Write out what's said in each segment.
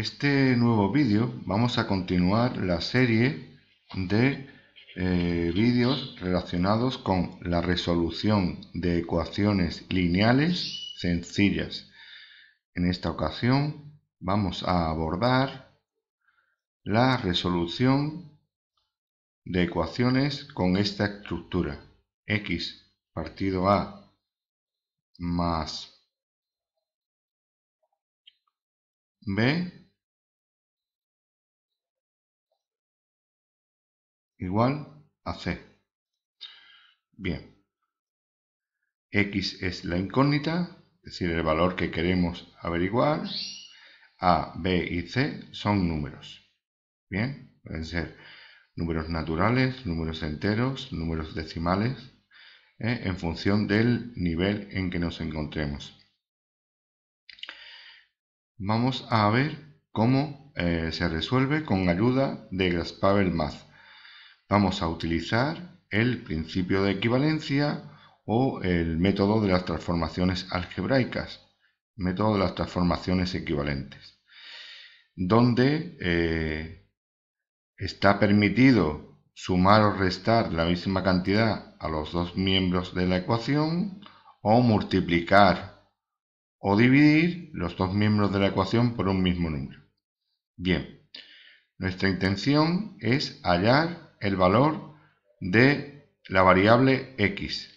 este nuevo vídeo vamos a continuar la serie de eh, vídeos relacionados con la resolución de ecuaciones lineales sencillas. En esta ocasión vamos a abordar la resolución de ecuaciones con esta estructura. x partido a más b igual a c. Bien. X es la incógnita, es decir, el valor que queremos averiguar. A, B y C son números. Bien, pueden ser números naturales, números enteros, números decimales, ¿eh? en función del nivel en que nos encontremos. Vamos a ver cómo eh, se resuelve con ayuda de Gaspar Math vamos a utilizar el principio de equivalencia o el método de las transformaciones algebraicas, método de las transformaciones equivalentes, donde eh, está permitido sumar o restar la misma cantidad a los dos miembros de la ecuación o multiplicar o dividir los dos miembros de la ecuación por un mismo número. Bien, nuestra intención es hallar el valor de la variable x.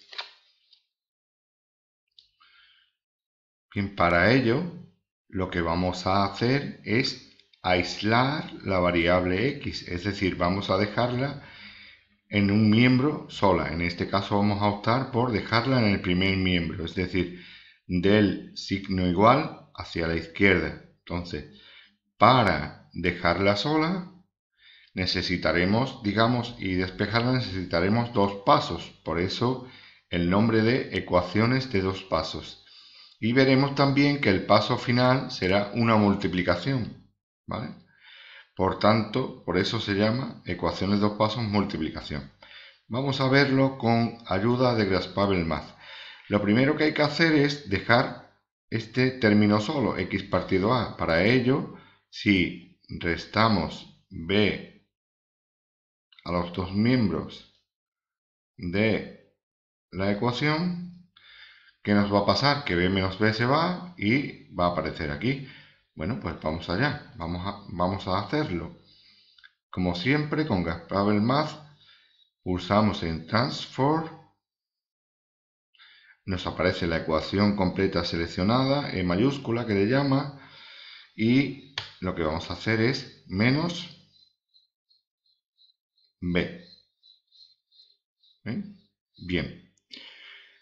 Bien, para ello lo que vamos a hacer es aislar la variable x, es decir, vamos a dejarla en un miembro sola. En este caso vamos a optar por dejarla en el primer miembro, es decir, del signo igual hacia la izquierda. Entonces, para dejarla sola, necesitaremos, digamos, y despejarla necesitaremos dos pasos. Por eso el nombre de ecuaciones de dos pasos. Y veremos también que el paso final será una multiplicación. ¿vale? Por tanto, por eso se llama ecuaciones de dos pasos multiplicación. Vamos a verlo con ayuda de Graspavel Math. Lo primero que hay que hacer es dejar este término solo, x partido a. Para ello, si restamos b a los dos miembros de la ecuación, ¿qué nos va a pasar? Que b menos b se va y va a aparecer aquí. Bueno, pues vamos allá, vamos a, vamos a hacerlo. Como siempre, con Gaspar Math pulsamos en Transform, nos aparece la ecuación completa seleccionada, en mayúscula que le llama, y lo que vamos a hacer es menos B. ¿Eh? Bien.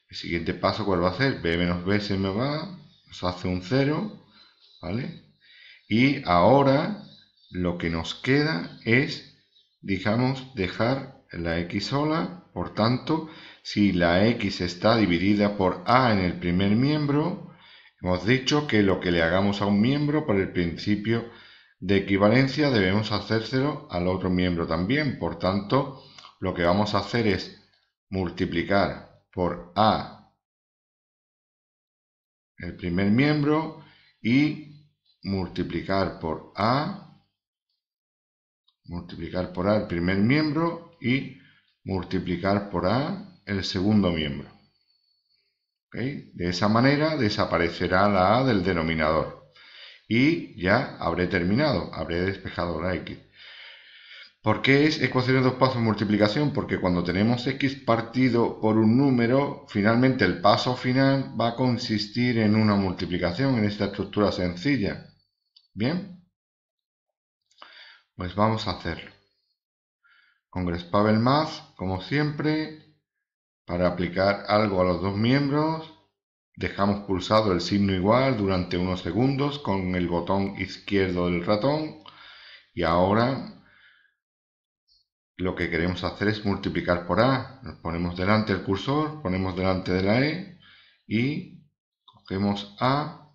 El siguiente paso, ¿cuál va a ser? B menos B se me va, nos hace un 0, ¿vale? Y ahora lo que nos queda es, digamos, dejar la X sola, por tanto, si la X está dividida por A en el primer miembro, hemos dicho que lo que le hagamos a un miembro por el principio de equivalencia debemos hacérselo al otro miembro también. Por tanto, lo que vamos a hacer es multiplicar por A el primer miembro y multiplicar por A, multiplicar por A el primer miembro y multiplicar por A el segundo miembro. De esa manera desaparecerá la A del denominador y ya habré terminado, habré despejado la x. ¿Por qué es ecuación de dos pasos multiplicación? Porque cuando tenemos x partido por un número, finalmente el paso final va a consistir en una multiplicación, en esta estructura sencilla. ¿Bien? Pues vamos a hacerlo. Con Grespabel más, como siempre, para aplicar algo a los dos miembros, Dejamos pulsado el signo igual durante unos segundos con el botón izquierdo del ratón y ahora lo que queremos hacer es multiplicar por A. Nos ponemos delante el cursor, ponemos delante de la E y cogemos A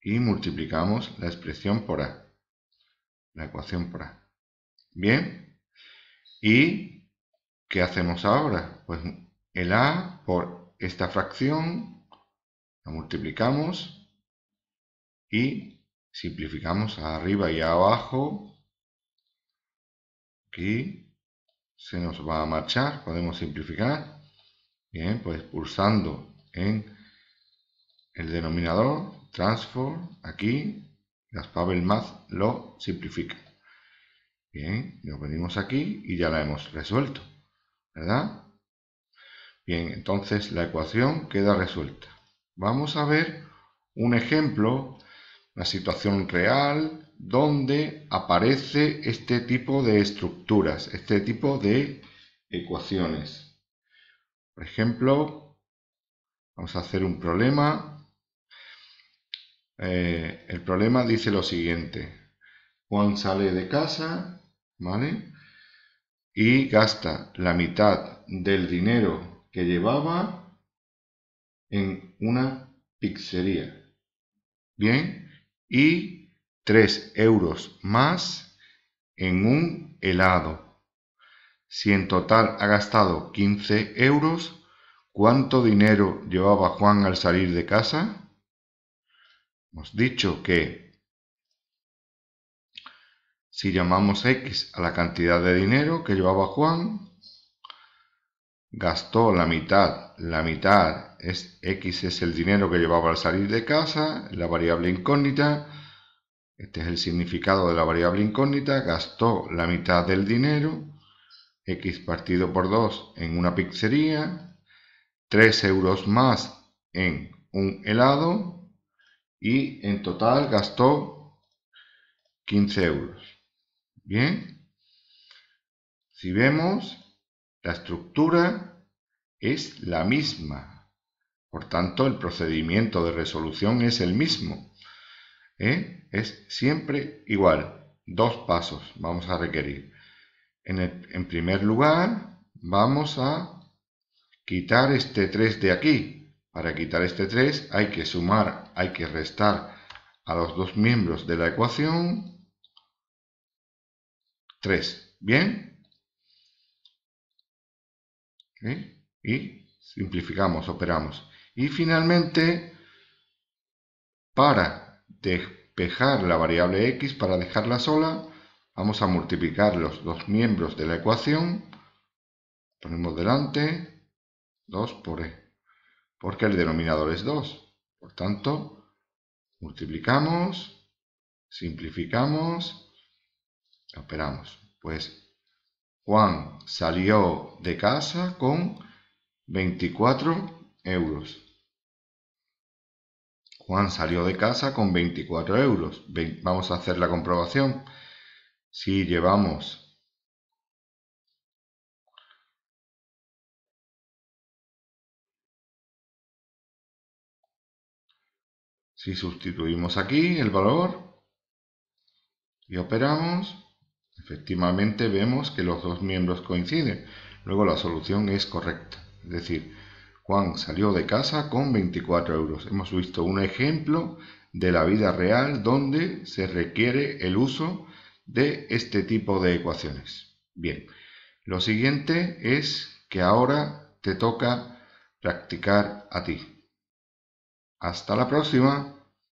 y multiplicamos la expresión por A, la ecuación por A. Bien, ¿y qué hacemos ahora? Pues el a por esta fracción, la multiplicamos y simplificamos arriba y abajo. Aquí se nos va a marchar, podemos simplificar. Bien, pues pulsando en el denominador, transform, aquí, las Pabel math lo simplifica. Bien, nos venimos aquí y ya la hemos resuelto, ¿verdad? Bien, entonces la ecuación queda resuelta. Vamos a ver un ejemplo, una situación real, donde aparece este tipo de estructuras, este tipo de ecuaciones. Por ejemplo, vamos a hacer un problema. Eh, el problema dice lo siguiente. Juan sale de casa, ¿vale? Y gasta la mitad del dinero que llevaba en una pizzería. Bien, y 3 euros más en un helado. Si en total ha gastado 15 euros, ¿cuánto dinero llevaba Juan al salir de casa? Hemos dicho que si llamamos X a la cantidad de dinero que llevaba Juan, gastó la mitad, la mitad es X es el dinero que llevaba al salir de casa, la variable incógnita, este es el significado de la variable incógnita, gastó la mitad del dinero, X partido por 2 en una pizzería, 3 euros más en un helado y en total gastó 15 euros. Bien, si vemos la estructura es la misma. Por tanto, el procedimiento de resolución es el mismo. ¿eh? Es siempre igual. Dos pasos vamos a requerir. En, en primer lugar, vamos a quitar este 3 de aquí. Para quitar este 3 hay que sumar, hay que restar a los dos miembros de la ecuación 3. ¿Bien? ¿eh? Y simplificamos, operamos. Y finalmente, para despejar la variable x, para dejarla sola, vamos a multiplicar los dos miembros de la ecuación. Ponemos delante 2 por e, porque el denominador es 2. Por tanto, multiplicamos, simplificamos, operamos. Pues Juan salió de casa con 24 euros. Juan salió de casa con 24 euros. Vamos a hacer la comprobación. Si llevamos Si sustituimos aquí el valor y operamos, Efectivamente vemos que los dos miembros coinciden. Luego la solución es correcta. Es decir, Juan salió de casa con 24 euros. Hemos visto un ejemplo de la vida real donde se requiere el uso de este tipo de ecuaciones. Bien, lo siguiente es que ahora te toca practicar a ti. Hasta la próxima.